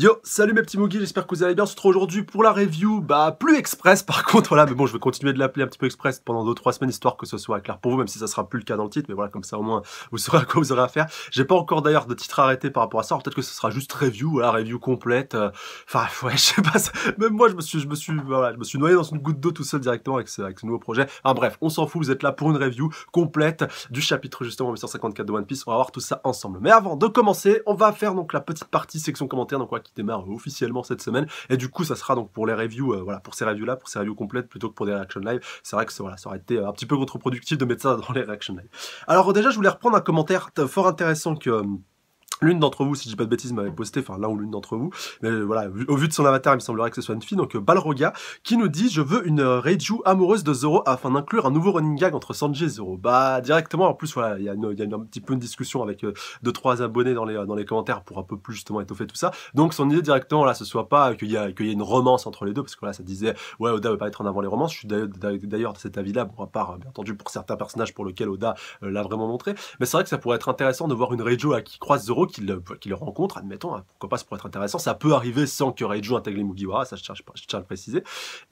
Yo, salut mes petits Moogies, j'espère que vous allez bien. On se aujourd'hui pour la review, bah plus express par contre, voilà, mais bon, je vais continuer de l'appeler un petit peu express pendant 2-3 semaines, histoire que ce soit clair pour vous, même si ça sera plus le cas dans le titre, mais voilà, comme ça au moins vous saurez à quoi vous aurez à faire. J'ai pas encore d'ailleurs de titre arrêté par rapport à ça, peut-être que ce sera juste review, la review complète. Euh, enfin, ouais, je sais pas, Mais même moi je me suis, je me suis, voilà, je me suis noyé dans une goutte d'eau tout seul directement avec ce, avec nouveau projet. Enfin bref, on s'en fout, vous êtes là pour une review complète du chapitre justement 154 de One Piece, on va voir tout ça ensemble. Mais avant de commencer, on va faire donc la petite partie section commentaire, donc quoi démarre officiellement cette semaine. Et du coup, ça sera donc pour les reviews, euh, voilà, pour ces reviews-là, pour ces reviews complètes plutôt que pour des reactions live. C'est vrai que ça, voilà, ça aurait été euh, un petit peu contre-productif de mettre ça dans les reactions live. Alors déjà, je voulais reprendre un commentaire fort intéressant que... Euh, L'une d'entre vous, si je dis pas de bêtises, m'avait posté, enfin l'un ou l'une d'entre vous, mais voilà, au vu de son avatar, il me semblerait que ce soit une fille, donc euh, Balroga, qui nous dit « Je veux une euh, Reiju amoureuse de Zoro afin d'inclure un nouveau running gag entre Sanji et Zoro. » Bah, directement, en plus, voilà, il y a, une, y un petit peu une discussion avec euh, deux, trois abonnés dans les, euh, dans les commentaires pour un peu plus justement étoffer tout ça. Donc son idée directement, là, ce soit pas qu'il y, qu'il y, ait une romance entre les deux, parce que là, ça disait « Ouais, Oda veut pas être en avant les romances. » Je suis d'ailleurs de cet avis-là, bon, à part, bien entendu, pour certains personnages pour lesquels Oda l'a vraiment montré, mais c'est vrai que ça pourrait être intéressant de voir une Reiju à qui croise Zoro qu'il le, rencontre, admettons, hein, pourquoi pas, ça pourrait être intéressant, ça peut arriver sans que Reiju intègre les Mugiwara, ça je tiens, à le préciser,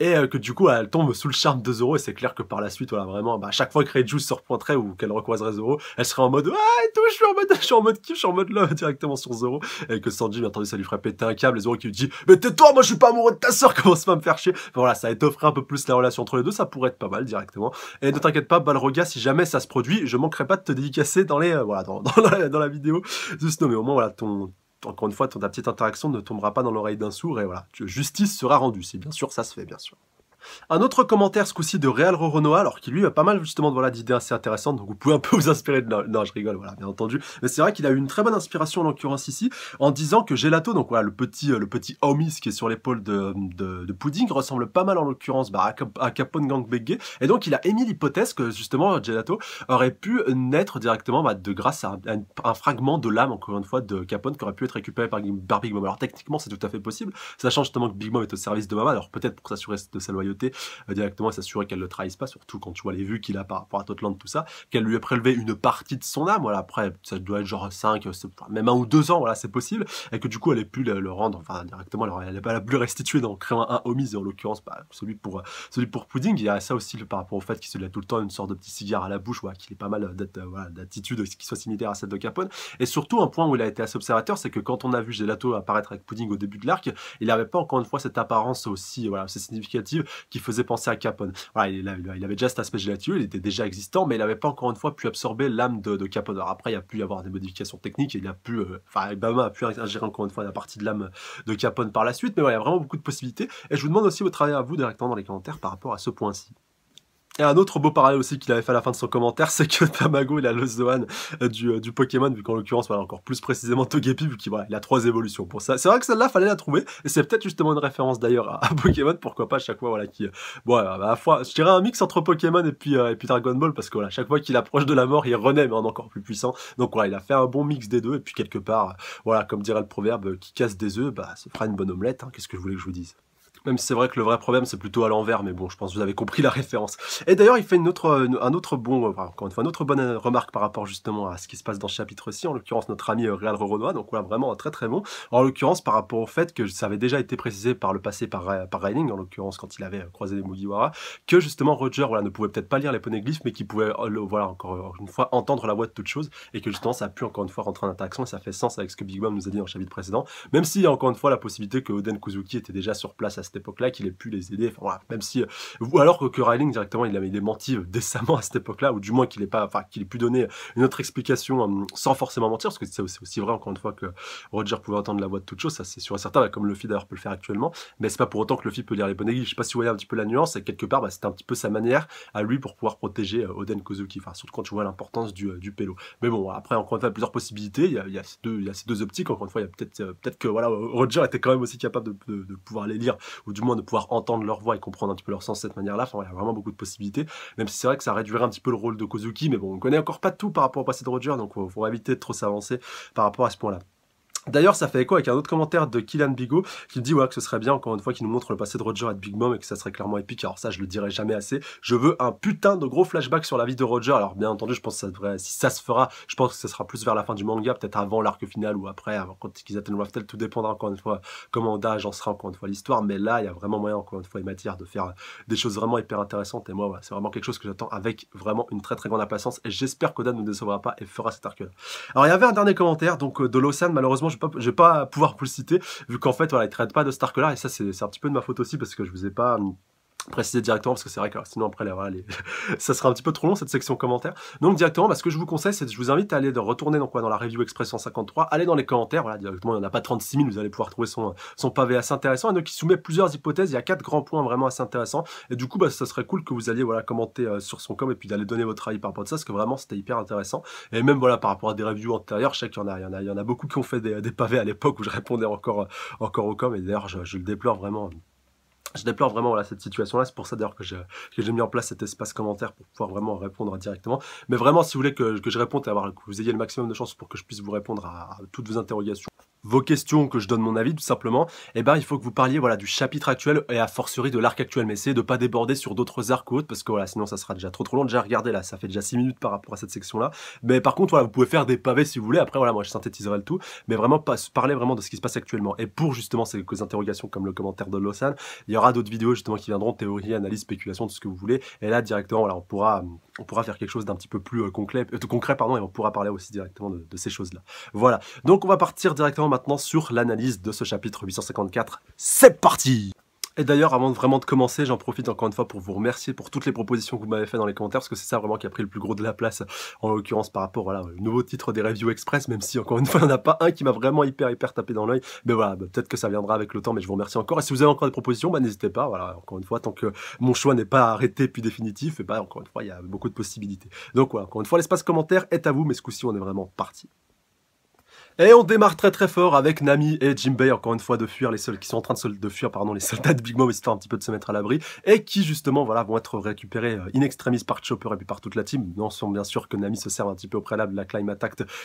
et euh, que du coup elle tombe sous le charme de Zoro, et c'est clair que par la suite, voilà, vraiment, bah, à chaque fois que Reiju se repointerait ou qu'elle recroiserait Zoro, elle serait en mode, ah, et tout, je suis en mode, je suis en mode je suis en mode love directement sur Zoro, et que Sanji, bien entendu, ça lui ferait péter un câble, et Zoro qui lui dit, mais tais-toi, moi je suis pas amoureux de ta sœur, commence pas à me faire chier, voilà, ça étofferait un peu plus la relation entre les deux, ça pourrait être pas mal directement, et ne t'inquiète pas, Balroga, si jamais ça se produit, je manquerai pas de te dédicacer dans les, euh, voilà, dans, la, vidéo de mais au moins, ton, encore une fois, ton, ta petite interaction ne tombera pas dans l'oreille d'un sourd et voilà, justice sera rendue. Si bien sûr ça se fait, bien sûr. Un autre commentaire, ce coup-ci, de Real Roronoa, alors qui lui a pas mal justement voilà, d'idées assez intéressantes, donc vous pouvez un peu vous inspirer de... Non, je rigole, voilà, bien entendu. Mais c'est vrai qu'il a eu une très bonne inspiration en l'occurrence ici, en disant que Gelato, donc voilà, le petit, euh, le petit qui est sur l'épaule de, de, Pudding, ressemble pas mal en l'occurrence bah, à, Capone Gangbege, et donc il a émis l'hypothèse que justement Gelato aurait pu naître directement bah, de grâce à, un, fragment de lame encore une fois, de Capone qui aurait pu être récupéré par, Big Mom. Alors techniquement, c'est tout à fait possible, sachant justement que Big Mom est au service de Mama, alors peut-être pour s'assurer de sa loyauté euh, directement s'assurer qu'elle ne le trahisse pas, surtout quand tu vois les vues qu'il a par rapport à Totland, tout ça, qu'elle lui ait prélevé une partie de son âme, voilà, après, ça doit être genre 5, euh, même un ou deux ans, voilà, c'est possible, et que du coup, elle ait pu le, rendre, enfin, directement, elle n'a pas la plus restituée dans créant un omise et en l'occurrence, pas bah, celui, pour, euh, celui pour Pudding, il y a ça aussi par rapport au fait qu'il se lève tout le temps une sorte de petit cigare à la bouche, voilà, qu'il est pas mal d'attitude qui soit similaire à celle de Capone, et surtout, un point où il a été assez observateur, c'est que quand on a vu Gelato apparaître avec Pudding au début de l'arc, il n'avait pas encore une fois cette apparence aussi voilà, c'est significative qui faisait penser à Capone. il, avait, déjà cet aspect gélatineux, il était déjà existant, mais il n'avait pas encore une fois pu absorber l'âme de, Capone. Alors après, il a pu y avoir des modifications techniques, et il a pu, euh, enfin, Obama a pu ingérer encore une fois la partie de l'âme de Capone par la suite, mais voilà, il y a vraiment beaucoup de possibilités. Et je vous demande aussi votre avis à vous directement dans les commentaires par rapport à ce point-ci. Et un autre beau parallèle aussi qu'il avait fait à la fin de son commentaire, c'est que Tamago il a Lozoan euh, du, euh, du Pokémon, vu qu'en l'occurrence, voilà, encore plus précisément Togepi, vu qu'il a trois évolutions pour ça. C'est vrai que celle-là, fallait la trouver, et c'est peut-être justement une référence d'ailleurs à, Pokémon, pourquoi pas, à chaque fois, voilà, qui. Euh, bon, à la fois, je dirais un mix entre Pokémon et puis, et puis Dragon Ball, parce que voilà, chaque fois qu'il approche de la mort, il renaît, mais en encore plus puissant. Donc voilà, il a fait un bon mix des deux, et puis quelque part, voilà, comme dirait le proverbe, qui casse des œufs, bah, ce fera une bonne omelette, hein, qu'est-ce que je voulais que je vous dise. Même si c'est vrai que le vrai problème, c'est plutôt à l'envers, mais bon, je pense que vous avez compris la référence. Et d'ailleurs, il fait une autre, un autre bon, euh, encore une fois, une autre bonne euh, remarque par rapport justement à ce qui se passe dans ce chapitre-ci, en l'occurrence notre ami euh, Real Roronois, donc voilà, vraiment très très bon. En l'occurrence, par rapport au fait que ça avait déjà été précisé par le passé par, par Reining, en l'occurrence quand il avait croisé les Mugiwara, que justement Roger voilà, ne pouvait peut-être pas lire les poneglyphes, mais qu'il pouvait, voilà, encore une fois, entendre la voix de toute chose, et que justement ça a pu encore une fois rentrer en interaction, et ça fait sens avec ce que Big Mom nous a dit dans le chapitre précédent, même s'il y a encore une fois la possibilité que Oden Kuzuki était déjà sur place à cette époque-là qu'il ait pu les aider. Enfin, voilà, même si, euh, ou alors que Ryling, directement il avait démenti euh, décemment à cette époque-là, ou du moins qu'il ait pas, enfin qu'il ait pu donner une autre explication euh, sans forcément mentir, parce que c'est aussi vrai encore une fois que Roger pouvait entendre la voix de toute chose, ça c'est sûr et certain, comme bah, comme Luffy d'ailleurs peut le faire actuellement, mais c'est pas pour autant que Luffy peut lire les églises, Je sais pas si vous voyez un petit peu la nuance, et quelque part bah, c'était un petit peu sa manière à lui pour pouvoir protéger Oden Kozuki, enfin surtout quand tu vois l'importance du, du pélo. Mais bon, après encore une fois plusieurs possibilités, il y a, il y a, ces, deux, il y a ces deux optiques, encore une fois il y a peut-être peut-être que voilà Roger était quand même aussi capable de, de pouvoir les lire ou du moins de pouvoir entendre leur voix et comprendre un petit peu leur sens de cette manière-là. Enfin, il y a vraiment beaucoup de possibilités, même si c'est vrai que ça réduirait un petit peu le rôle de Kozuki, mais bon, on connaît encore pas tout par rapport au passé de Roger, donc il faut éviter de trop s'avancer par rapport à ce point-là. D'ailleurs, ça fait écho avec un autre commentaire de Kylian Bigot qui dit ouais, que ce serait bien, encore une fois, qu'il nous montre le passé de Roger et Big Mom et que ça serait clairement épique. Alors, ça, je le dirais jamais assez. Je veux un putain de gros flashback sur la vie de Roger. Alors, bien entendu, je pense que ça devrait, si ça se fera, je pense que ce sera plus vers la fin du manga, peut-être avant l'arc final ou après, avant qu'ils atteignent le Raftel. Tout dépendra, encore une fois, comment Oda en sera, encore une fois, l'histoire. Mais là, il y a vraiment moyen, encore une fois, et matière de faire des choses vraiment hyper intéressantes. Et moi, c'est vraiment quelque chose que j'attends avec vraiment une très très grande impatience. Et j'espère qu'Oda ne nous décevra pas et fera cet arc Alors, il y avait un dernier commentaire, donc euh, de Lausanne. Malheureusement, je ne vais pas pouvoir vous citer, vu qu'en fait, voilà, il ne traite pas de cet là Et ça, c'est un petit peu de ma faute aussi, parce que je vous ai pas préciser directement parce que c'est vrai que sinon après là, ça sera un petit peu trop long cette section commentaires. Donc directement, parce bah, ce que je vous conseille, c'est je vous invite à aller de retourner dans, quoi, dans la review Express 153, aller dans les commentaires, voilà, directement, il n'y en a pas 36 000, vous allez pouvoir trouver son, son pavé assez intéressant, et donc il soumet plusieurs hypothèses, il y a quatre grands points vraiment assez intéressants, et du coup, bah, ça serait cool que vous alliez voilà, commenter euh, sur son com et puis d'aller donner votre avis par rapport à ça, parce que vraiment c'était hyper intéressant, et même voilà, par rapport à des reviews antérieures, je sais qu'il y, en a, il y, en a, y en a beaucoup qui ont fait des, pavés à l'époque où je répondais encore, euh, encore au com, et d'ailleurs je le déplore vraiment je déplore vraiment cette situation-là. C'est pour ça d'ailleurs que j'ai mis en place cet espace commentaire pour pouvoir vraiment répondre directement. Mais vraiment, si vous voulez que, je réponde et avoir, que vous ayez le maximum de chances pour que je puisse vous répondre à toutes vos interrogations vos questions, que je donne mon avis tout simplement, Et eh ben il faut que vous parliez voilà du chapitre actuel et à forcerie de l'arc actuel. Mais essayez de pas déborder sur d'autres arcs ou autres parce que voilà sinon ça sera déjà trop trop long. Déjà regardez là, ça fait déjà 6 minutes par rapport à cette section là. Mais par contre voilà vous pouvez faire des pavés si vous voulez. Après voilà moi je synthétiserai le tout, mais vraiment pas parler vraiment de ce qui se passe actuellement. Et pour justement ces quelques interrogations comme le commentaire de Lausanne, il y aura d'autres vidéos justement qui viendront théorie, analyse, spéculation tout ce que vous voulez. Et là directement voilà on pourra on pourra faire quelque chose d'un petit peu plus euh, concret, euh, concret pardon et on pourra parler aussi directement de, de ces choses là. Voilà donc on va partir directement maintenant sur l'analyse de ce chapitre 854. C'est parti et d'ailleurs, avant vraiment de commencer, j'en profite encore une fois pour vous remercier pour toutes les propositions que vous m'avez faites dans les commentaires, parce que c'est ça vraiment qui a pris le plus gros de la place, en l'occurrence par rapport voilà, au nouveau titre des Review Express, même si encore une fois, il n'y en a pas un qui m'a vraiment hyper hyper tapé dans l'œil. Mais voilà, bah, peut-être que ça viendra avec le temps, mais je vous remercie encore. Et si vous avez encore des propositions, bah, n'hésitez pas, voilà, encore une fois, tant que mon choix n'est pas arrêté puis définitif, et bah, encore une fois, il y a beaucoup de possibilités. Donc voilà, encore une fois, l'espace commentaire est à vous, mais ce coup-ci, on est vraiment parti. Et on démarre très très fort avec Nami et Jinbei, encore une fois, de fuir, les seuls qui sont en train de, de fuir, pardon, les soldats de Big Mom, histoire un petit peu de se mettre à l'abri, et qui justement, voilà, vont être récupérés euh, in extremis par Chopper et puis par toute la team. Non, sont bien sûr que Nami se sert un petit peu au préalable de la Climb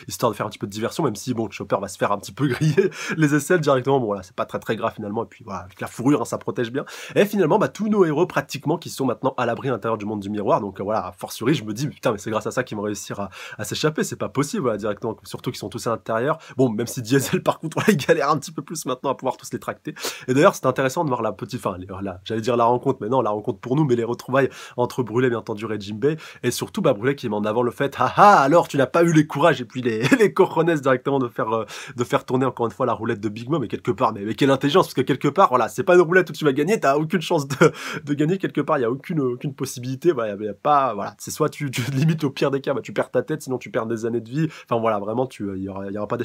histoire de faire un petit peu de diversion, même si, bon, Chopper va se faire un petit peu griller les aisselles directement. Bon, voilà, c'est pas très très grave finalement, et puis voilà, avec la fourrure, hein, ça protège bien. Et finalement, bah, tous nos héros pratiquement qui sont maintenant à l'abri à l'intérieur du monde du miroir, donc euh, voilà. voilà, fortiori, je me dis, putain, mais c'est grâce à ça qu'ils vont réussir à, s'échapper, c'est pas possible, voilà, directement, surtout qu'ils sont tous à l'intérieur. Bon, même si Diesel, par contre, on galère un petit peu plus maintenant à pouvoir tous les tracter. Et d'ailleurs, c'est intéressant de voir la petite, enfin, j'allais dire la rencontre, mais non, la rencontre pour nous, mais les retrouvailles entre Brûlé, bien entendu, et Jimbei, et surtout, bah, Brûlé qui met en avant le fait, ah ah, alors tu n'as pas eu les courage, et puis les, les coronets directement de faire, euh, de faire tourner encore une fois la roulette de Big Mom, et quelque part, mais, mais quelle intelligence, parce que quelque part, voilà, c'est pas une roulette où tu vas gagner, t'as aucune chance de, de, gagner quelque part, il y a aucune, aucune possibilité, y a pas, voilà, c'est soit tu, tu limites au pire des cas, bah, tu perds ta tête, sinon tu perds des années de vie, enfin voilà, vraiment, tu, il euh, y aura, aura pas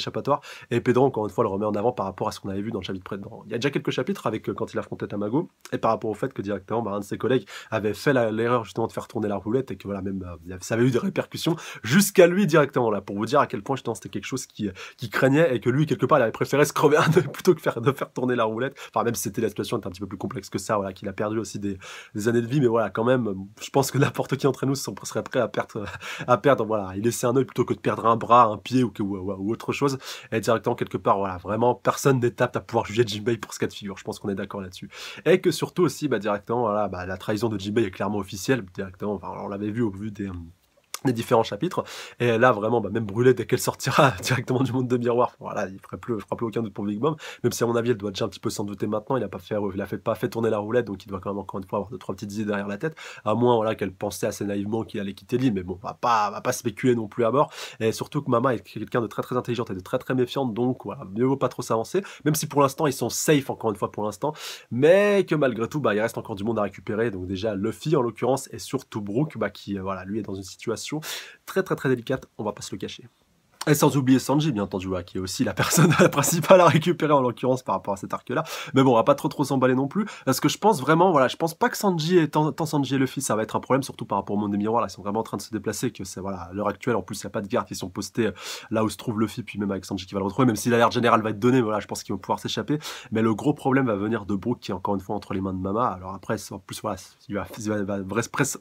et Pedro, encore une fois, le remet en avant par rapport à ce qu'on avait vu dans le chapitre précédent. Il y a déjà quelques chapitres avec euh, quand il affrontait Tamago, et par rapport au fait que directement, bah, un de ses collègues avait fait l'erreur justement de faire tourner la roulette, et que voilà, même euh, ça avait eu des répercussions jusqu'à lui directement, là, pour vous dire à quel point justement c'était quelque chose qui, qui craignait, et que lui, quelque part, il avait préféré se crever un plutôt que faire, de faire tourner la roulette. Enfin, même si c'était la situation était un petit peu plus complexe que ça, voilà, qu'il a perdu aussi des, années de vie, mais voilà, quand même, je pense que n'importe qui entre nous serait prêt à perdre, à perdre, voilà, il laissait un œil plutôt que de perdre un bras, un pied ou autre chose. Et directement, quelque part, voilà, vraiment, personne n'est apte à pouvoir juger Jinbei pour ce cas de figure. Je pense qu'on est d'accord là-dessus. Et que surtout aussi, bah, directement, voilà, bah, la trahison de Jinbei est clairement officielle. Directement, enfin, on l'avait vu au vu des les différents chapitres. Et là, vraiment, bah, même brûlé dès qu'elle sortira directement du monde de miroir, voilà, il ferait plus, il fera plus aucun doute pour Big Mom. Même si, à mon avis, elle doit déjà un petit peu s'en douter maintenant. Il n'a pas fait, il a fait, pas fait tourner la roulette, donc il doit quand même encore une fois avoir deux, trois petites idées derrière la tête. À moins, voilà, qu'elle pensait assez naïvement qu'il allait quitter l'île, mais bon, va pas, va pas spéculer non plus à bord. Et surtout que Mama est quelqu'un de très, très intelligente et de très, très méfiante, donc, voilà, mieux vaut pas trop s'avancer. Même si pour l'instant, ils sont safe, encore une fois, pour l'instant. Mais que malgré tout, bah, il reste encore du monde à récupérer. Donc, déjà, Luffy, en l'occurrence, et surtout Brooke, bah, qui, euh, voilà, lui est dans une situation très très très délicate, on va pas se le cacher. Et sans oublier Sanji, bien entendu, hein, qui est aussi la personne principale à récupérer en l'occurrence par rapport à cet arc-là. Mais bon, on va pas trop trop s'emballer non plus, parce que je pense vraiment, voilà, je pense pas que Sanji et tant, Sanji et Luffy ça va être un problème, surtout par rapport au monde des miroirs, là, ils sont vraiment en train de se déplacer, que c'est voilà, à l'heure actuelle, en plus, il n'y a pas de garde qui sont postés euh, là où se trouve Luffy, puis même avec Sanji qui va le retrouver, même si l'alerte générale va être donnée, voilà, je pense qu'ils vont pouvoir s'échapper. Mais le gros problème va venir de Brook, qui est encore une fois entre les mains de Mama. Alors après, en plus, voilà, il va,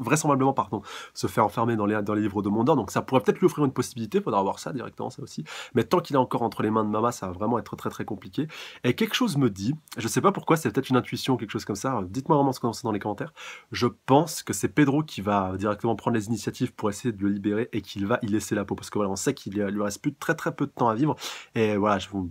vraisemblablement, pardon, se faire enfermer dans les, dans les livres de Mondor, donc ça pourrait peut-être lui offrir une possibilité, faudra voir ça ça aussi. Mais tant qu'il est encore entre les mains de Mama, ça va vraiment être très très compliqué. Et quelque chose me dit, je sais pas pourquoi, c'est peut-être une intuition quelque chose comme ça, dites-moi vraiment ce qu'on sait dans les commentaires, je pense que c'est Pedro qui va directement prendre les initiatives pour essayer de le libérer et qu'il va y laisser la peau. Parce que voilà, on sait qu'il lui reste plus très très peu de temps à vivre. Et voilà, je vous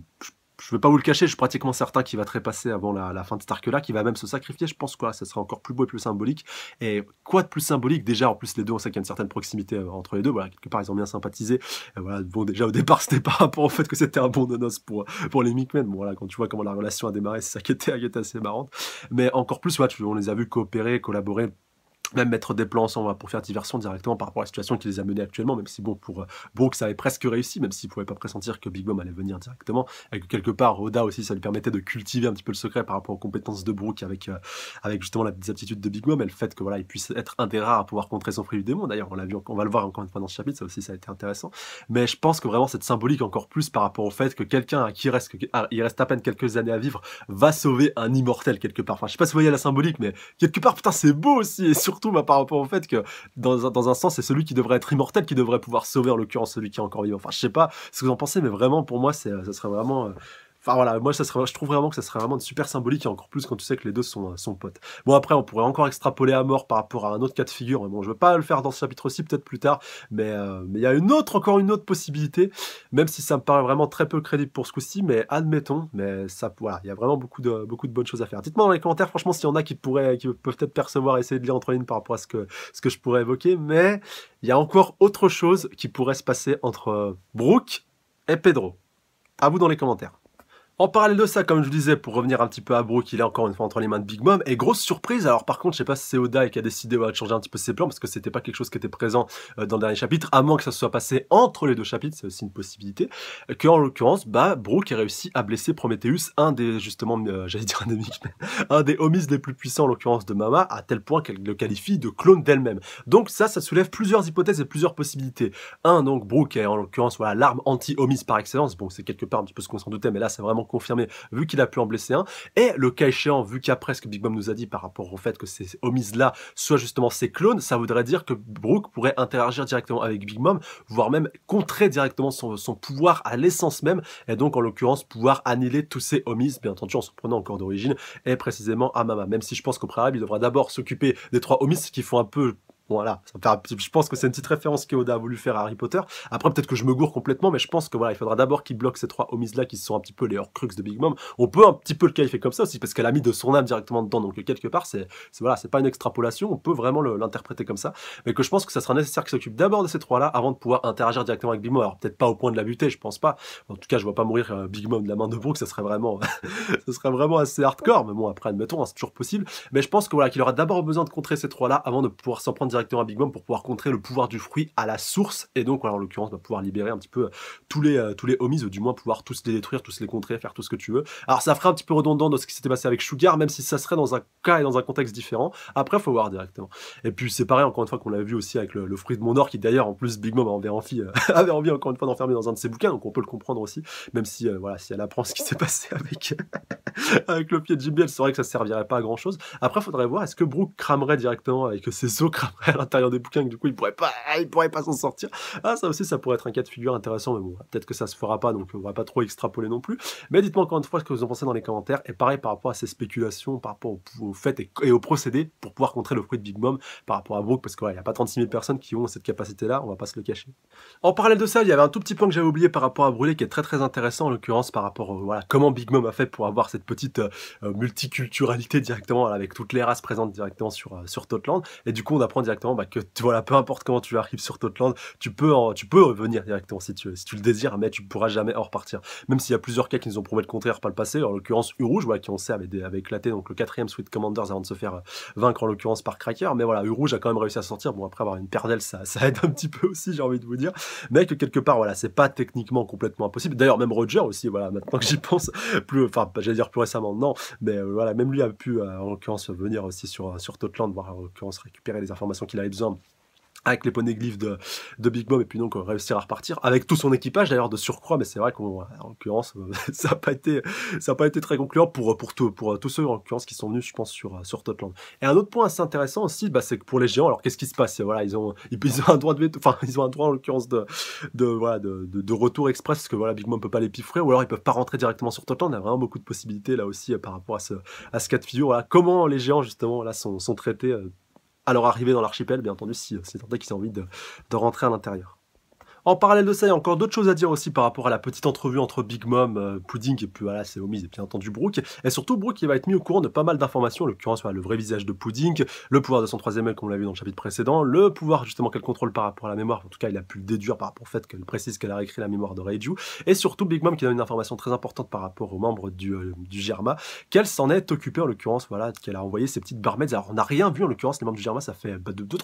je vais pas vous le cacher, je suis pratiquement certain qu'il va trépasser avant la, fin de cet arc-là, qu'il va même se sacrifier. Je pense quoi, ça sera encore plus beau et plus symbolique. Et quoi de plus symbolique Déjà, en plus, les deux, on sait qu'il y a une certaine proximité euh, entre les deux. Voilà, quelque part, ils ont bien sympathisé. voilà, bon, déjà au départ, c'était par rapport en fait que c'était un bon de noces pour pour les Mickmen. Bon, voilà, quand tu vois comment la relation a démarré, c'est ça qui était, assez marrant. Mais encore plus, voilà, on les a vus coopérer, collaborer même mettre des plans ensemble pour faire diversion directement par rapport à la situation qui les a menés actuellement, même si bon, pour euh, Brooks, ça avait presque réussi, même s'il ne pouvait pas pressentir que Big Mom allait venir directement, et que quelque part, Oda aussi, ça lui permettait de cultiver un petit peu le secret par rapport aux compétences de Brooks avec, euh, avec justement la désaptitude de Big Mom et le fait que voilà, il puisse être un des rares à pouvoir contrer son prix du démon. D'ailleurs, on l'a vu, on va le voir encore une fois dans ce chapitre, ça aussi, ça a été intéressant. Mais je pense que vraiment, cette symbolique encore plus par rapport au fait que quelqu'un qui reste, ah, il reste à peine quelques années à vivre va sauver un immortel quelque part. Enfin, je sais pas si vous voyez la symbolique, mais quelque part, putain, c'est beau aussi, et surtout surtout bah, par rapport au fait que dans un, dans un sens, c'est celui qui devrait être immortel qui devrait pouvoir sauver en l'occurrence celui qui est encore vivant. Enfin, je sais pas ce que vous en pensez, mais vraiment pour moi, euh, ça serait vraiment euh, voilà, moi ça je trouve vraiment que ça serait vraiment super symbolique et encore plus quand tu sais que les deux sont, potes. Bon après on pourrait encore extrapoler à mort par rapport à un autre cas de figure, mais bon je veux pas le faire dans ce chapitre-ci, peut-être plus tard, euh, mais il y a une autre, encore une autre possibilité, même si ça me paraît vraiment très peu crédible pour ce coup-ci, mais admettons, mais ça voilà, il y a vraiment beaucoup de, beaucoup de bonnes choses à faire. Dites-moi dans les commentaires franchement s'il y en a qui pourraient, qui peuvent peut-être percevoir, essayer de lire entre lignes par rapport à ce que, ce que je pourrais évoquer, mais il y a encore autre chose qui pourrait se passer entre euh, Brooke et Pedro. À vous dans les commentaires. En parallèle de ça, comme je vous disais, pour revenir un petit peu à Brooke, il est encore une fois entre les mains de Big Mom, et grosse surprise, alors par contre, je sais pas si c'est Oda qui a décidé de changer un petit peu ses plans, parce que c'était pas quelque chose qui était présent euh, dans le dernier chapitre, à moins que ça soit passé entre les deux chapitres, c'est aussi une possibilité, que en l'occurrence, bah, Bro qui a réussi à blesser Prometheus, un des, justement, euh, j'allais dire un des un des homies les plus puissants, en l'occurrence de Mama, à tel point qu'elle le qualifie de clone d'elle-même. Donc ça, ça soulève plusieurs hypothèses et plusieurs possibilités. Un, donc, Brooke est en l'occurrence, voilà, l'arme anti-homies par excellence, bon, c'est quelque part un petit peu ce qu'on s'en doutait, mais là, c'est vraiment confirmé, vu qu'il a pu en blesser un. Et le cas échéant, vu qu'après ce que Big Mom nous a dit par rapport au fait que ces homies là soient justement ses clones, ça voudrait dire que Brooke pourrait interagir directement avec Big Mom, voire même contrer directement son, son pouvoir à l'essence même, et donc en l'occurrence pouvoir annuler tous ces homies, bien entendu en se prenant encore d'origine, et précisément à Mama. Même si je pense qu'au préalable, il devra d'abord s'occuper des trois Homies qui font un peu voilà, je pense que c'est une petite référence qu'Oda a voulu faire à Harry Potter. Après, peut-être que je me gourre complètement, mais je pense que voilà, il faudra d'abord qu'il bloque ces trois homies là qui sont un petit peu les hors de Big Mom. On peut un petit peu le qualifier comme ça aussi, parce qu'elle a mis de son âme directement dedans, donc quelque part, c'est voilà, c'est pas une extrapolation, on peut vraiment l'interpréter comme ça. Mais que je pense que ça sera nécessaire qu'il s'occupe d'abord de ces trois là avant de pouvoir interagir directement avec Big Mom. Alors peut-être pas au point de la buter, je pense pas. En tout cas, je vois pas mourir euh, Big Mom de la main de brook. ça serait vraiment, ça serait vraiment assez hardcore. Mais bon, après, admettons, hein, c'est toujours possible. Mais je pense que voilà, qu'il aura d'abord besoin de contrer ces trois là avant de pouvoir s'en prendre directement à Big Mom pour pouvoir contrer le pouvoir du fruit à la source et donc en l'occurrence va bah, pouvoir libérer un petit peu euh, tous les euh, tous les homies ou du moins pouvoir tous les détruire, tous les contrer, faire tout ce que tu veux. Alors ça ferait un petit peu redondant de ce qui s'était passé avec Sugar même si ça serait dans un cas et dans un contexte différent. Après faut voir directement. Et puis c'est pareil encore une fois qu'on l'a vu aussi avec le, fruit de mon or, qui d'ailleurs en plus Big Mom avait envie, euh, avait envie encore une fois d'enfermer dans un de ses bouquins donc on peut le comprendre aussi même si voilà si elle apprend ce qui s'est passé avec avec le pied de JB c'est vrai que ça servirait pas à grand chose. Après faudrait voir est-ce que Brooke cramerait directement et que ses os crameraient à l'intérieur des bouquins, que du coup, il pourrait pas, il pourrait pas s'en sortir. Ah, ça aussi, ça pourrait être un cas de figure intéressant, mais bon, peut-être que ça se fera pas, donc on va pas trop extrapoler non plus. Mais dites-moi encore une fois ce que vous en pensez dans les commentaires, et pareil par rapport à ces spéculations, par rapport aux, faits et, au aux procédés pour pouvoir contrer le fruit de Big Mom par rapport à Brooke, parce qu'il ouais, n'y a pas 36 000 personnes qui ont cette capacité-là, on va pas se le cacher. En parallèle de ça, il y avait un tout petit point que j'avais oublié par rapport à Brûlé qui est très très intéressant, en l'occurrence par rapport, à euh, voilà, comment Big Mom a fait pour avoir cette petite euh, multiculturalité directement, avec toutes les races présentes directement sur, euh, sur Totland, et du coup, on apprend directement bah, que voilà, peu importe comment tu arrives sur Totland, tu peux, en, tu peux revenir directement si tu, si tu le désires, mais tu ne pourras jamais en repartir. Même s'il y a plusieurs cas qui nous ont prouvé le contraire par le passé, en l'occurrence Urouge, voilà, qui on sait avait, éclaté donc, le quatrième suite Commanders avant de se faire euh, vaincre en l'occurrence par Cracker, mais voilà, Urouge a quand même réussi à sortir. Bon, après avoir une perdelle, ça, ça aide un petit peu aussi, j'ai envie de vous dire, mais que quelque part, voilà, c'est pas techniquement complètement impossible. D'ailleurs, même Roger aussi, voilà, maintenant que j'y pense, plus, enfin, j'allais dire plus récemment, non, mais euh, voilà, même lui a pu euh, en l'occurrence venir aussi sur, sur Totland, voir en l'occurrence récupérer les informations qu'il avait besoin avec les poneglyphes de, Big Mom et puis donc euh, réussir à repartir avec tout son équipage d'ailleurs de surcroît mais c'est vrai qu'en l'occurrence euh, ça n'a pas été ça a pas été très concluant pour pour pour euh, tous ceux en l'occurrence qui sont venus je pense sur sur Totland et un autre point assez intéressant aussi bah, c'est que pour les géants alors qu'est-ce qui se passe voilà ils ont un droit de enfin ils ont un droit en l'occurrence de de de, retour express parce que voilà Big Mom peut pas les piffrer ou alors ils peuvent pas rentrer directement sur Totland il y a vraiment beaucoup de possibilités là aussi par rapport à ce à ce cas de figure comment les géants justement là sont, sont traités alors arrivé dans l'archipel, bien entendu, si c'est tant qu'ils ont envie de rentrer à l'intérieur. En parallèle de ça, il y a encore d'autres choses à dire aussi par rapport à la petite entrevue entre Big Mom, euh, Pudding et puis voilà, c'est omis, et bien entendu Brooke. Et surtout, Brooke, qui va être mis au courant de pas mal d'informations, en l'occurrence voilà, le vrai visage de Pudding, le pouvoir de son troisième œil, comme on l'a vu dans le chapitre précédent, le pouvoir justement qu'elle contrôle par rapport à la mémoire, en tout cas, il a pu le déduire par rapport au fait qu'elle précise qu'elle a réécrit la mémoire de Reiju, et surtout Big Mom qui donne une information très importante par rapport aux membres euh, du, Germa, qu'elle s'en est occupée en l'occurrence, voilà, qu'elle a envoyé ses petites barmaids. Alors, on n'a rien vu en l'occurrence, les membres du Germa, ça fait 2-3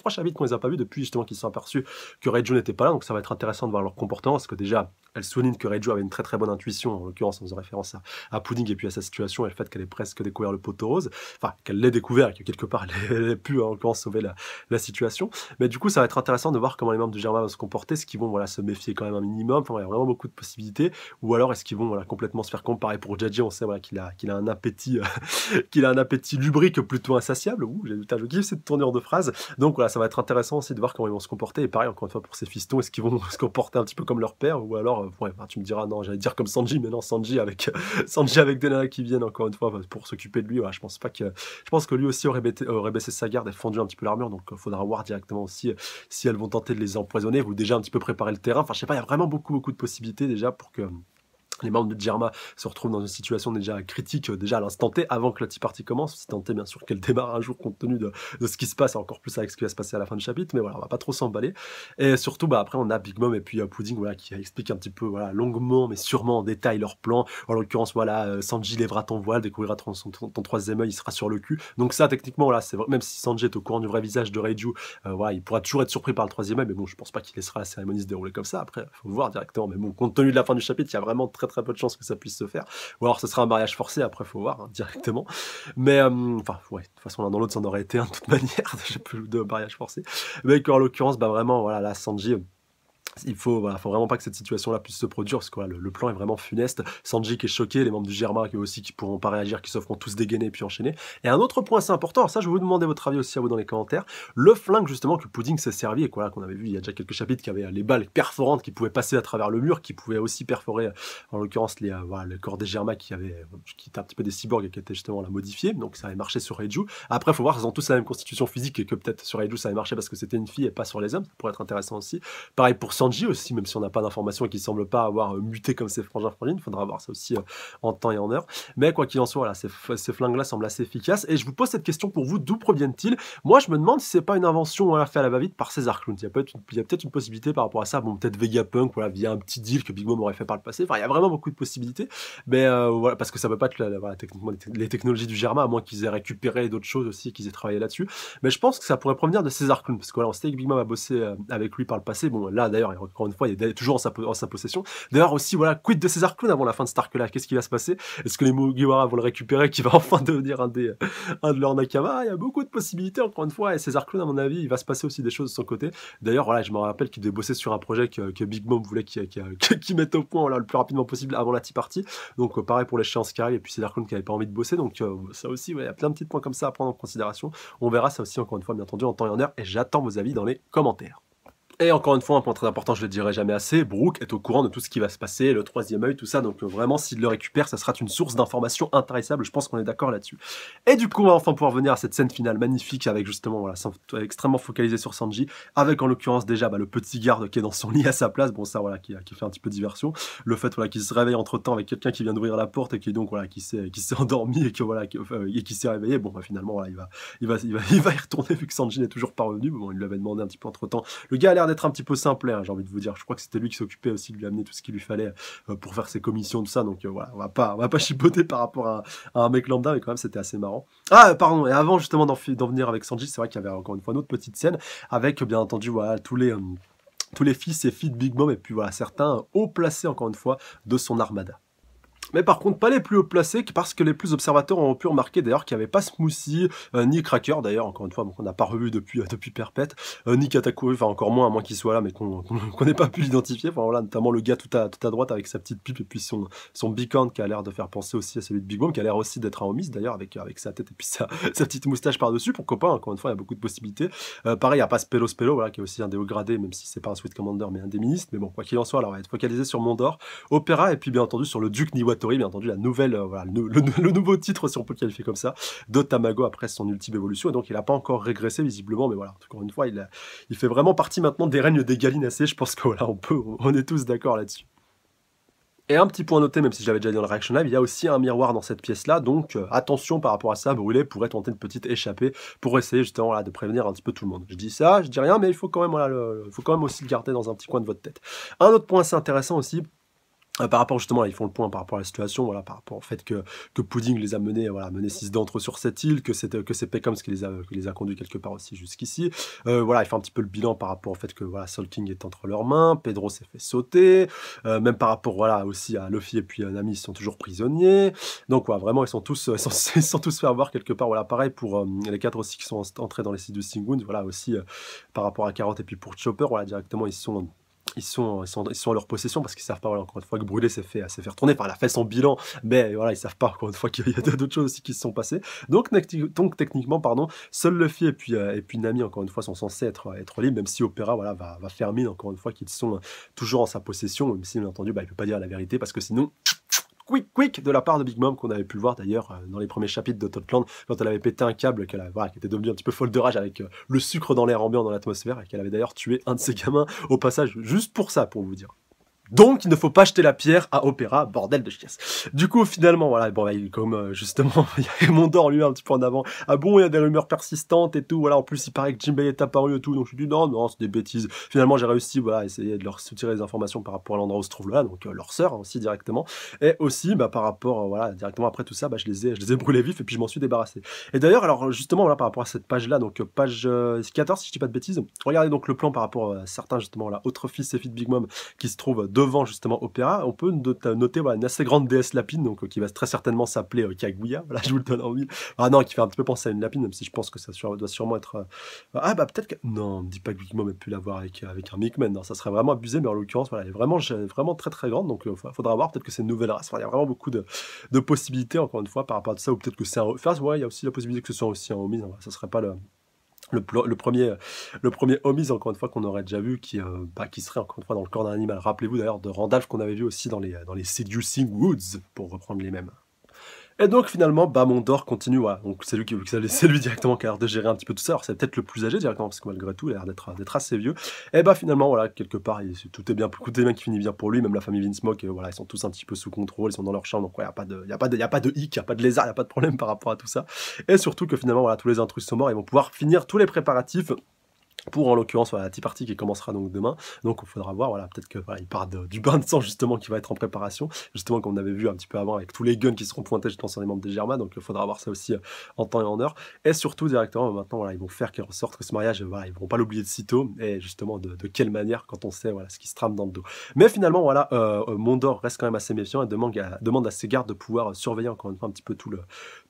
bah, chapitres qu'on les a pas vus depuis justement qu'ils sont aperçus que Reiju n'était pas là, donc ça va être intéressant de voir leur comportement, parce que déjà, elle souligne que Reiju avait une très très bonne intuition, en l'occurrence en faisant référence à, à, Pudding et puis à sa situation et le fait qu'elle ait presque découvert le poteau rose, enfin qu'elle l'ait découvert et que quelque part elle ait pu hein, en l'occurrence sauver la, situation. Mais du coup ça va être intéressant de voir comment les membres du Germain vont se comporter, ce qu'ils vont voilà, se méfier quand même un minimum, enfin, il y a vraiment beaucoup de possibilités, ou alors est-ce qu'ils vont voilà, complètement se faire comparer pour Jadji, on sait voilà, qu'il a, qu'il a un appétit euh, qu'il a un appétit lubrique plutôt insatiable, ou j'ai je kiffe cette tournure de phrase, donc voilà ça va être intéressant aussi de voir comment ils vont se comporter, et pareil encore une fois pour ces fistons, est-ce qu'ils vont se un petit peu comme leur père, ou alors, euh, ouais, tu me diras, non, j'allais dire comme Sanji, mais non, Sanji avec, Sanji avec des qui viennent encore une fois pour s'occuper de lui, je pense pas que, je pense que lui aussi aurait, baissé sa garde et fondu un petit peu l'armure, donc euh, faudra voir directement aussi euh, si elles vont tenter de les empoisonner, ou déjà un petit peu préparer le terrain, enfin, je sais pas, il y a vraiment beaucoup, beaucoup de possibilités déjà pour que, les membres de Jerma se retrouvent dans une situation déjà critique, euh, déjà à l'instant T, avant que la Tea Party commence, c'est tenté bien sûr qu'elle démarre un jour compte tenu de, de, ce qui se passe, encore plus avec ce qui va se passer à la fin du chapitre, mais voilà, on va pas trop s'emballer. Et surtout, bah, après, on a Big Mom et puis euh, Pudding, voilà, qui explique un petit peu, voilà, longuement, mais sûrement en détail leur plan. En l'occurrence, voilà, euh, Sanji lèvera ton voile, découvrira ton, troisième œil, il sera sur le cul. Donc ça, techniquement, là c'est même si Sanji est au courant du vrai visage de Reiju, voilà, il pourra toujours être surpris par le troisième œil, mais bon, je pense pas qu'il laissera la cérémonie se dérouler comme ça. Après, faut voir directement, mais bon, compte tenu de la fin du chapitre, il y a vraiment très peu de chances que ça puisse se faire. Ou alors ce sera un mariage forcé, après faut voir hein, directement. Mais euh, enfin, ouais, de toute façon l'un dans l'autre ça en aurait été en de toute manière, de mariage forcé. Mais en l'occurrence, bah vraiment, voilà, la Sanji il faut, faut vraiment pas que cette situation-là puisse se produire, parce que le, plan est vraiment funeste. Sanji qui est choqué, les membres du Germa qui aussi qui pourront pas réagir, qui s'offront tous dégainés puis enchaîner Et un autre point, c'est important. ça, je vais vous demander votre avis aussi à vous dans les commentaires. Le flingue justement que Pudding s'est servi et qu'on avait vu il y a déjà quelques chapitres, qui avait les balles perforantes qui pouvaient passer à travers le mur, qui pouvaient aussi perforer, en l'occurrence, les, euh, le corps des Germa qui avait, euh, qui était un petit peu des cyborgs et qui étaient justement la modifiée. Donc ça avait marché sur Reiju. Après, faut voir, ils ont tous la même constitution physique et que peut-être sur Reiju ça avait marché parce que c'était une fille et pas sur les hommes. Ça pourrait être intéressant aussi. Pareil pour Sanji aussi, même si on n'a pas d'informations et qu'il semble pas avoir euh, muté comme ses frangins frangines, faudra voir ça aussi euh, en temps et en heure. Mais quoi qu'il en soit, là, ces, flingues-là semblent assez efficaces. Et je vous pose cette question pour vous, d'où proviennent-ils Moi, je me demande si c'est pas une invention faite à la va-vite par César Clown. Il y a peut-être une, peut une, possibilité par rapport à ça. Bon, peut-être Vegapunk, voilà, via un petit deal que Big Mom aurait fait par le passé. Enfin, il y a vraiment beaucoup de possibilités. Mais euh, voilà, parce que ça peut pas être techniquement les, technologies du Germain, à moins qu'ils aient récupéré d'autres choses aussi, qu'ils aient travaillé là-dessus. Mais je pense que ça pourrait provenir de César Clown, parce que voilà, on sait que Big Mom a bossé avec lui par le passé. Bon, là, d'ailleurs, encore une fois, il est toujours en sa, possession. D'ailleurs, aussi, voilà, quid de César Clown avant la fin de Stark là Qu'est-ce qui va se passer Est-ce que les Mugiwara vont le récupérer, qui va enfin devenir un, des, un de leurs Nakama Il y a beaucoup de possibilités, encore une fois. Et César Clown, à mon avis, il va se passer aussi des choses de son côté. D'ailleurs, voilà, je me rappelle qu'il devait bosser sur un projet que, que Big Mom voulait qu'il mette au point voilà, le plus rapidement possible avant la Tea Party. Donc, euh, pareil pour l'échéance qui arrive. Et puis, César Clown qui n'avait pas envie de bosser. Donc, euh, ça aussi, ouais, il y a plein de petits points comme ça à prendre en considération. On verra ça aussi, encore une fois, bien entendu, en temps et en heure. Et j'attends vos avis dans les commentaires. Et encore une fois, un point très important, je le dirai jamais assez, Brooke est au courant de tout ce qui va se passer, le troisième œil, tout ça, donc euh, vraiment, s'il le récupère, ça sera une source d'information intéressable. je pense qu'on est d'accord là-dessus. Et du coup, on va enfin pouvoir venir à cette scène finale magnifique avec justement, voilà, extrêmement focalisé sur Sanji, avec en l'occurrence déjà bah, le petit garde qui est dans son lit à sa place, bon ça voilà, qui, qui fait un petit peu diversion, le fait voilà, qu'il se réveille entre-temps avec quelqu'un qui vient d'ouvrir la porte et qui donc voilà, qui s'est endormi et qui, voilà, qui, qui s'est réveillé, bon bah, finalement, voilà, il va, il, va, il, va, il va y retourner vu que Sanji n'est toujours pas revenu, bon, il avait demandé un petit peu entre-temps, le gars d'être un petit peu simple hein, j'ai envie de vous dire. Je crois que c'était lui qui s'occupait aussi de lui amener tout ce qu'il lui fallait euh, pour faire ses commissions, de ça. Donc euh, voilà, on va pas, on va pas chipoter par rapport à, un mec lambda, mais quand même c'était assez marrant. Ah, pardon. Et avant justement d'en venir avec Sanji, c'est vrai qu'il y avait encore une fois une autre petite scène avec bien entendu voilà tous les euh, tous les fils et filles de Big Mom et puis voilà certains haut placés encore une fois de son armada mais par contre pas les plus haut placés, parce que les plus observateurs ont pu remarquer d'ailleurs qu'il n'y avait pas Smoothie, euh, ni Cracker d'ailleurs, encore une fois, qu'on n'a pas revu depuis, euh, depuis Perpète, euh, ni Katakuri, enfin encore moins, à moins qu'il soit là, mais qu'on n'ait pas pu l'identifier, voilà, notamment le gars tout à, tout à droite avec sa petite pipe et puis son, son bicorne qui a l'air de faire penser aussi à celui de Big Bomb qui a l'air aussi d'être un homiste d'ailleurs, avec, avec sa tête et puis sa, sa petite moustache par-dessus, pour copain, encore une fois, il y a beaucoup de possibilités. pareil, il n'y a pas Spello Spello, voilà, qui est aussi un des même si c'est pas un Sweet Commander, mais un déministe mais bon, quoi qu'il en soit, alors on va être focalisé sur Mondor, Opéra, et puis bien entendu sur le Duc Niwato bien entendu, la nouvelle, euh, le, nouveau titre, si on peut le qualifier comme ça, de Tamago après son ultime évolution. Et donc, il n'a pas encore régressé, visiblement, mais voilà, encore une fois, il, euh, il fait vraiment partie maintenant des règnes des gallinacées. Je pense que voilà, on, peut, on est tous d'accord là-dessus. Et un petit point noter, même si j'avais déjà dit dans le Reaction Live, il y a aussi un miroir dans cette pièce-là, donc euh, attention par rapport à ça, Brûlé pourrait tenter une petite échappée pour essayer justement là, de prévenir un petit peu tout le monde. Je dis ça, je dis rien, mais il faut quand même, le, faut quand même aussi le garder dans un petit coin de votre tête. Un autre point assez intéressant aussi, euh, par rapport justement, ils font le point par rapport à la situation, voilà, par rapport au fait que, que Pudding les a menés, voilà, menés six d'entre eux sur cette île, que c'est que c'est Peckham qui les a qui les a conduits quelque part aussi jusqu'ici. Euh, voilà, il fait un petit peu le bilan par rapport au fait que voilà, Solking est entre leurs mains, Pedro s'est fait sauter, euh, même par rapport voilà aussi à Luffy et puis à ami, ils sont toujours prisonniers. Donc voilà, vraiment, ils sont tous ils sont, tous fait avoir quelque part. Voilà, pareil pour les quatre aussi qui sont entrés dans les sites de Singun, voilà aussi par rapport à Carotte et puis pour Chopper, voilà directement ils sont ils sont, ils sont, à leur possession parce qu'ils savent pas, encore une fois, que Brûlé s'est fait, s'est euh, fait retourner par la fait son bilan, mais euh, voilà, ils savent pas, encore une fois, qu'il y a d'autres choses aussi qui se sont passées. Donc, donc techniquement, pardon, seul Luffy et puis, euh, et puis Nami, encore une fois, sont censés être, être libres, même si Opera, voilà, va, va faire mine, encore une fois, qu'ils sont toujours en sa possession, même si, bien entendu, bah, il peut pas dire la vérité parce que sinon, quick quick de la part de Big Mom qu'on avait pu voir d'ailleurs euh, dans les premiers chapitres de Totland quand elle avait pété un câble qu'elle qui était devenue un petit peu folle de rage avec euh, le sucre dans l'air ambiant dans l'atmosphère et qu'elle avait d'ailleurs tué un de ses gamins au passage juste pour ça pour vous dire. Donc, il ne faut pas jeter la pierre à Opéra, bordel de chiasse. Du coup, finalement, voilà, bon, bah, comme euh, justement, il y a mondor lui, un petit peu en avant. Ah bon, il y a des rumeurs persistantes et tout, voilà, en plus, il paraît que Jim bay est apparu et tout, donc je suis dit, non, non, c'est des bêtises. Finalement, j'ai réussi, voilà, à essayer de leur soutirer les informations par rapport à l'endroit où se trouve là, donc euh, leur sœur hein, aussi, directement. Et aussi, bah, par rapport, euh, voilà, directement après tout ça, bah, je les ai, je les ai brûlés vifs et puis je m'en suis débarrassé. Et d'ailleurs, alors, justement, voilà, par rapport à cette page-là, donc page 14, si je dis pas de bêtises, regardez donc le plan par rapport à certains, justement, là, autre fils et Big Mom qui se trouve devant justement Opéra, on peut noter une assez grande déesse lapine, donc, euh, qui va très certainement s'appeler euh, Kaguya, voilà, je vous le donne envie. Ah non, qui fait un petit peu penser à une lapine, même si je pense que ça doit sûrement être... Euh, ah bah peut-être que... Non, me dis pas que Mom a pu l'avoir avec, avec un Mickman, non, ça serait vraiment abusé, mais en l'occurrence, voilà, elle est vraiment, vraiment très très grande, donc il faudra voir, peut-être que c'est une nouvelle race, il y a vraiment beaucoup de, de, possibilités, encore une fois, par rapport à ça, ou peut-être que c'est un... Enfin, ouais, il y a aussi la possibilité que ce soit aussi un homie, hein, ça serait pas le... Le, premier, le premier homies, encore une fois, qu'on aurait déjà vu, qui, euh, bah, qui serait encore une fois dans le corps d'un animal. Rappelez-vous d'ailleurs de Randolph qu'on avait vu aussi dans les, dans les Seducing Woods, pour reprendre les mêmes. Et donc finalement, Bamondor continue à. Donc c'est lui, qui, lui directement qui a l'air de gérer un petit peu tout ça. Alors c'est peut-être le plus âgé directement, parce que malgré tout, il a l'air d'être, assez vieux. Et bah finalement, voilà, quelque part, tout est bien, tout est bien qui finit bien pour lui. Même la famille Vince et, euh, voilà, ils sont tous un petit peu sous contrôle, ils sont dans leur chambre, donc il ouais, n'y a, pas de, y a, pas a pas de hic, il n'y a pas de lézard, il n'y a pas de problème par rapport à tout ça. Et surtout que finalement, voilà, tous les intrus sont morts, ils vont pouvoir finir tous les préparatifs pour en l'occurrence la Tea partie qui commencera donc demain. Donc il faudra voir, voilà, peut-être que il part du bain de sang justement qui va être en préparation, justement comme on avait vu un petit peu avant avec tous les guns qui seront pointés justement sur les membres des Germains, donc il faudra voir ça aussi euh, en temps et en heure. Et surtout directement maintenant voilà, ils vont faire qu'ils ressortent que ce mariage, euh, voilà, ils vont pas l'oublier de sitôt, et justement de, quelle manière quand on sait voilà, ce qui se trame dans le dos. Mais finalement voilà, euh, Mondor reste quand même assez méfiant et demande à, demande à ses gardes de pouvoir surveiller encore une fois un petit peu tout le,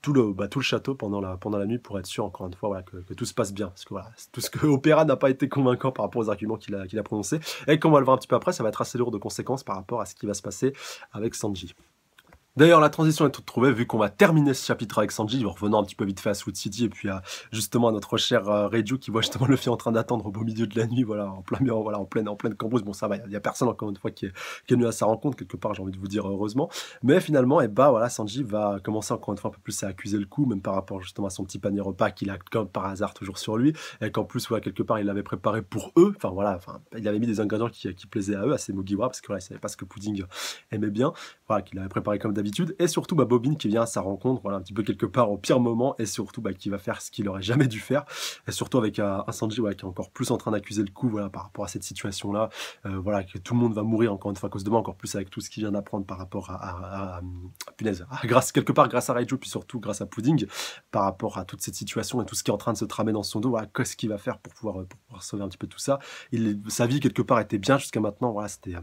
tout le, bah, tout le château pendant la, pendant la nuit pour être sûr encore une fois voilà, que, tout se passe bien. Parce que voilà, tout ce que Opéra n'a pas été convaincant par rapport aux arguments qu'il a, qu'il a prononcés. Et comme on va le voir un petit peu après, ça va être assez lourd de conséquences par rapport à ce qui va se passer avec Sanji. D'ailleurs, la transition est toute trouvée, vu qu'on va terminer ce chapitre avec Sanji, en revenant un petit peu vite fait à Sweet City, et puis à, justement à notre cher euh, qui voit justement le fil en train d'attendre au beau milieu de la nuit, voilà, en plein voilà, en pleine, en pleine cambrousse. Bon, ça va, il y a, personne encore une fois qui est, qui venu à sa rencontre, quelque part, j'ai envie de vous dire, heureusement. Mais finalement, et eh bah ben, voilà, Sanji va commencer encore une fois un peu plus à accuser le coup, même par rapport justement à son petit panier repas qu'il a comme par hasard toujours sur lui, et qu'en plus, voilà, quelque part, il l'avait préparé pour eux, enfin voilà, enfin, il avait mis des ingrédients qui, qui plaisaient à eux, à ses parce que voilà, il savait pas ce que Pudding aimait bien, voilà, qu'il avait préparé comme d'habitude et surtout bah, Bobine qui vient à sa rencontre, voilà, un petit peu quelque part au pire moment, et surtout bah, qui va faire ce qu'il aurait jamais dû faire, et surtout avec un Sanji ouais, qui est encore plus en train d'accuser le coup voilà, par rapport à cette situation-là, euh, voilà, que tout le monde va mourir encore une fois à cause de moi, encore plus avec tout ce qu'il vient d'apprendre par rapport à, à, punaise, grâce, quelque part grâce à Raiju, puis surtout grâce à Pudding, par rapport à toute cette situation et tout ce qui est en train de se tramer dans son dos, voilà, qu'est-ce qu'il va faire pour pouvoir, sauver un petit peu tout ça. Il, sa vie, quelque part, était bien jusqu'à maintenant, voilà, c'était... Euh,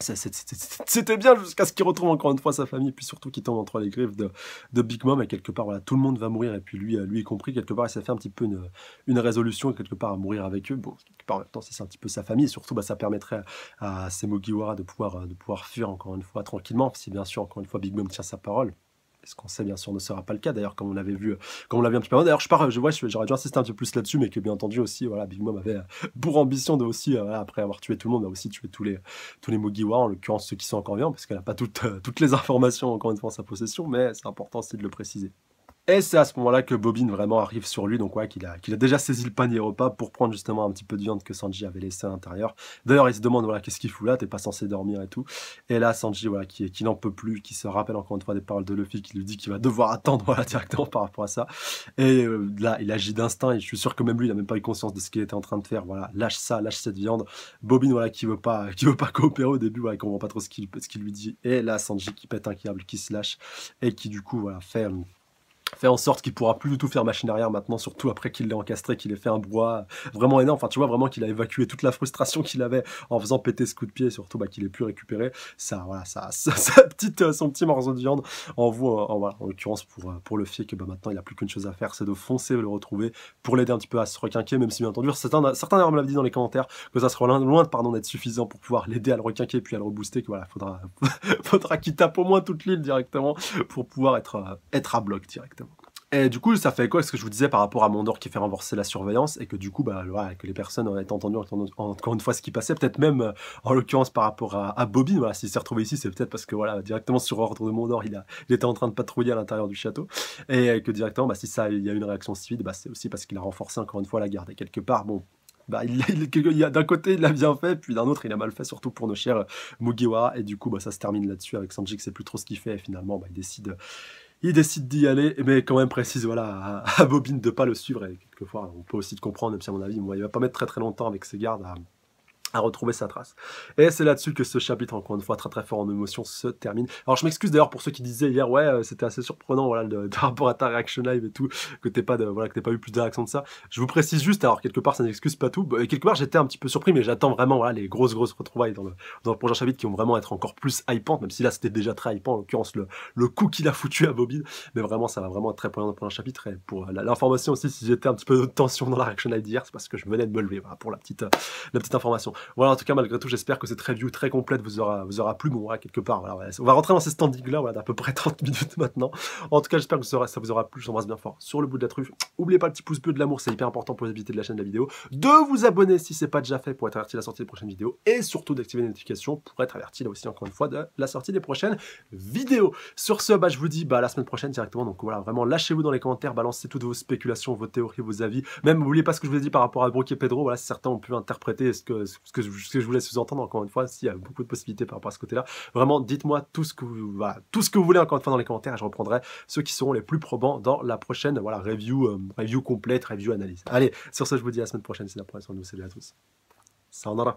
c'était bien jusqu'à ce qu'il retrouve encore une fois sa famille, puis surtout qu'il tombe entre les griffes de, de, Big Mom, et quelque part, voilà, tout le monde va mourir, et puis lui, euh, lui y compris, quelque part, il fait un petit peu une, résolution, quelque part, à mourir avec eux. Bon, en c'est un petit peu sa famille, et surtout, bah, ça permettrait à, ces Semogiwara de pouvoir, euh, de pouvoir fuir, encore une fois, tranquillement, si bien sûr, encore une fois, Big Mom tient sa parole ce qu'on sait bien sûr ne sera pas le cas d'ailleurs comme on l'avait vu euh, comme on l'avait vu un petit peu d'ailleurs je pars euh, je vois j'aurais dû insister un peu plus là-dessus mais que bien entendu aussi voilà Big Mom avait euh, pour ambition de aussi après avoir tué tout le monde a aussi tué tous les tous les en l'occurrence ceux qui sont encore vivants parce qu'elle n'a pas toutes toutes les informations encore une fois en sa possession mais c'est important aussi de le préciser et c'est à ce moment-là que Bobine vraiment arrive sur lui, donc ouais, qu'il a, déjà saisi le panier repas pour prendre justement un petit peu de viande que Sanji avait laissé à l'intérieur. D'ailleurs, il se demande, voilà, qu'est-ce qu'il fout là, t'es pas censé dormir et tout. Et là, Sanji, voilà, qui, n'en peut plus, qui se rappelle encore une fois des paroles de Luffy, qui lui dit qu'il va devoir attendre, voilà, directement par rapport à ça. Et euh, là, il agit d'instinct, et je suis sûr que même lui, il n'a même pas eu conscience de ce qu'il était en train de faire, voilà, lâche ça, lâche cette viande. Bobine, voilà, qui veut pas, qui veut pas coopérer au début, voilà, il comprend pas trop ce qu'il, lui dit. Et là, Sanji qui pète un câble, qui se lâche, et qui du coup, voilà, fait fait en sorte qu'il pourra plus du tout faire machine arrière maintenant, surtout après qu'il l'ait encastré, qu'il ait fait un bois vraiment énorme. Enfin, tu vois vraiment qu'il a évacué toute la frustration qu'il avait en faisant péter ce coup de pied, surtout bah, qu'il ait pu récupérer ça, voilà, ça, sa petite, euh, son petit morceau de viande en euh, en, l'occurrence pour, euh, pour le fier que bah, maintenant il a plus qu'une chose à faire, c'est de foncer le retrouver pour l'aider un petit peu à se requinquer, même si bien entendu certains, certains me l'avaient dit dans les commentaires que ça sera loin, loin pardon d'être suffisant pour pouvoir l'aider à le requinquer puis à le rebooster, que voilà, faudra, faudra qu'il tape au moins toute l'île directement pour pouvoir être, être à bloc directement. Et du coup, ça fait quoi ce que je vous disais par rapport à Mondor qui fait renforcer la surveillance et que du coup, bah, voilà, que les personnes ont entendu encore une fois ce qui passait, peut-être même euh, en l'occurrence par rapport à, à Bobby, voilà, s'il s'est retrouvé ici, c'est peut-être parce que voilà, directement sur ordre de Mondor, il, était en train de patrouiller à l'intérieur du château et que directement, bah, si ça, il y a une réaction civile, bah, c'est aussi parce qu'il a renforcé encore une fois la garde. Et quelque part, bon, bah, il, d'un côté il l'a bien fait, puis d'un autre il a mal fait, surtout pour nos chers euh, Mugiwa. Et du coup, bah, ça se termine là-dessus avec Sanji qui sait plus trop ce qu'il fait. Et finalement, bah, il décide, il décide d'y aller, mais eh ben, quand même précise voilà, à, Bobine de ne pas le suivre. Et quelquefois, on peut aussi le comprendre, même si à mon avis, moi, il va pas mettre très très longtemps avec ses gardes à, retrouver sa trace. Et c'est là-dessus que ce chapitre, encore une fois, très très fort en émotion, se termine. Alors je m'excuse d'ailleurs pour ceux qui disaient hier, ouais, euh, c'était assez surprenant, voilà, de, rapport à ta reaction live et tout, que t'es pas de, voilà, que t'es pas eu plus de réaction de ça. Je vous précise juste, alors quelque part, ça n'excuse pas tout. Bah, et quelque part, j'étais un petit peu surpris, mais j'attends vraiment, voilà, les grosses grosses retrouvailles dans le, prochain chapitre qui vont vraiment être encore plus hypantes, même si là c'était déjà très hypant, en l'occurrence, le, coup qu'il a foutu à Bobine. Mais vraiment, ça va vraiment être très poignant dans le prochain chapitre. Et pour euh, l'information aussi, si j'étais un petit peu de tension dans la reaction live d'hier, c'est parce que je venais de me lever, pour la petite, euh, la petite information. Voilà, en tout cas, malgré tout, j'espère que cette review très complète vous aura, vous aura plu. mon voilà, quelque part, on va rentrer dans ces standings-là, voilà, d'à peu près 30 minutes maintenant. En tout cas, j'espère que ça, vous aura plu. Je vous bien fort sur le bout de la truffe. N'oubliez pas le petit pouce bleu de l'amour, c'est hyper important pour la visibilité de la chaîne de la vidéo. De vous abonner si c'est pas déjà fait pour être averti de la sortie des prochaines vidéos. Et surtout d'activer les notifications pour être averti, là aussi, encore une fois, de la sortie des prochaines vidéos. Sur ce, bah, je vous dis bah, la semaine prochaine directement. Donc voilà, vraiment, lâchez-vous dans les commentaires, balancez toutes vos spéculations, vos théories, vos avis. Même, n'oubliez pas ce que je vous ai dit par rapport à Brooke Pedro. Voilà, certains ont pu interpréter ce que, que, ce que je voulais sous-entendre, encore une fois, s'il y a beaucoup de possibilités par rapport à ce côté-là. Vraiment, dites-moi tout, ce que vous, tout ce que vous voulez, encore une fois, dans les commentaires, et je reprendrai ceux qui seront les plus probants dans la prochaine voilà, review, euh, review complète, review analyse. Allez, sur ce, je vous dis à la semaine prochaine. C'est la prochaine, salut à tous. Ça en